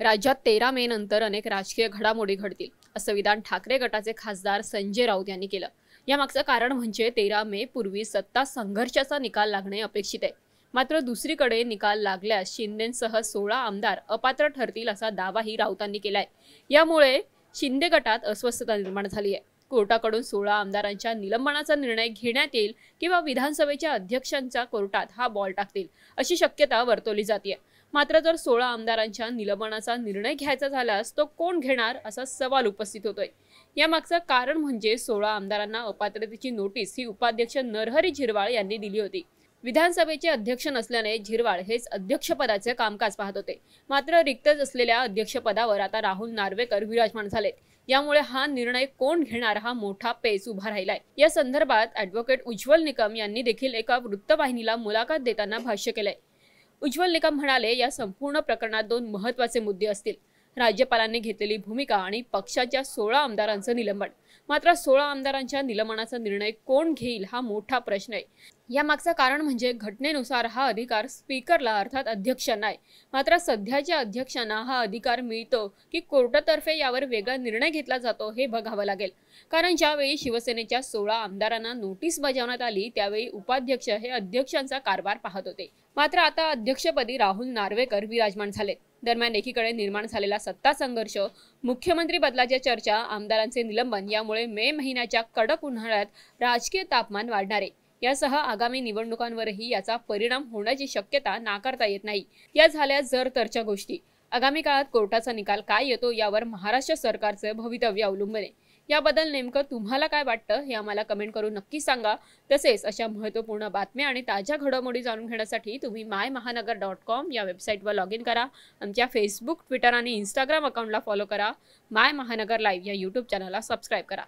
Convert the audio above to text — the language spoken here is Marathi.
राज्यात तेरा मे नंतर अनेक राजकीय घडामोडी घडतील असं विधान ठाकरे गटाचे खासदार संजय राऊत यांनी केलं यामागचं कारण म्हणजे तेरा मे पूर्वी सत्ता संघर्षाचा निकाल लागणे अपेक्षित आहे मात्र दुसरीकडे निकाल लागल्यास शिंदेसह सोळा आमदार अपात्र ठरतील असा दावाही राऊतांनी केलाय यामुळे शिंदे गटात अस्वस्थता निर्माण झाली आहे कोर्टाकडून सोळा आमदारांच्या निलंबनाचा निर्णय घेण्यात येईल किंवा विधानसभेच्या अध्यक्षांचा कोर्टात हा बॉल टाकतील अशी शक्यता वर्तवली जाते मात्र जर सोळा आमदारांच्या निलंबनाचा निर्णय घ्यायचा झाल्यास तो कोण घेणार असा सवाल उपस्थित होतोय यामागचं कारण म्हणजे सोळा आमदारांना अपात्रतेची नोटीस ही उपाध्यक्ष नरहरी झिरवाळ यांनी दिली होती विधानसभेचे अध्यक्ष नसल्याने झिरवाळ हेच अध्यक्षपदाचे कामकाज पाहत होते मात्र रिक्तच असलेल्या अध्यक्षपदावर आता राहुल नार्वेकर विराजमान झाले यामुळे हा निर्णय कोण घेणार हा मोठा पेच उभा राहिलाय या संदर्भात ऍडव्होकेट उज्ज्वल निकम यांनी देखील एका वृत्तवाहिनीला मुलाखत देताना भाष्य केलंय उज्ज्वल निकम म्हणाले या संपूर्ण प्रकरणात दोन महत्वाचे मुद्दे असतील राज्यपालांनी घेतलेली भूमिका आणि पक्षाच्या सोळा आमदारांचं निलंबन मात्र सोळा आमदारांच्या निलंबनाचा निर्णय कोण घेईल हा मोठा प्रश्न आहे यामागचं कारण म्हणजे घटनेनुसार हा अधिकार स्पीकरला अर्थात अध्यक्षांना आहे मात्र सध्याच्या अध्यक्षांना हा अधिकार मिळतो की कोर्टातर्फे यावर वेगळा निर्णय घेतला जातो हे बघावं लागेल कारण ज्यावेळी शिवसेनेच्या सोळा आमदारांना नोटीस बजावण्यात आली त्यावेळी उपाध्यक्ष हे अध्यक्षांचा कारभार पाहत होते मात्र आता अध्यक्षपदी राहुल नार्वेकर विराजमान झाले दरम्यान एकीकडे निर्माण झालेला सत्ता संघर्ष मुख्यमंत्री बदलाच्या चर्चा आमदारांचे निलंबन यामुळे मे महिन्याच्या कडक उन्हाळ्यात राजकीय तापमान वाढणार आहे यासह आगामी निवडणुकांवरही याचा परिणाम होण्याची शक्यता नाकारता येत नाही या झाल्या जर तरच्या गोष्टी आगामी काळात कोर्टाचा निकाल काय येतो यावर महाराष्ट्र सरकारचं भवितव्य अवलंबून आहे याबद्दल नेमकं तुम्हाला काय वाटतं हे आम्हाला कमेंट करून नक्की सांगा तसेच अशा महत्त्वपूर्ण बातम्या आणि ताज्या घडामोडी जाणून घेण्यासाठी तुम्ही माय महानगर डॉट कॉम या वेबसाईटवर लॉग इन करा आमच्या फेसबुक ट्विटर आणि इंस्टाग्राम अकाउंटला फॉलो करा माय महानगर लाईव्ह या यूट्यूब चॅनलला सबस्क्राईब करा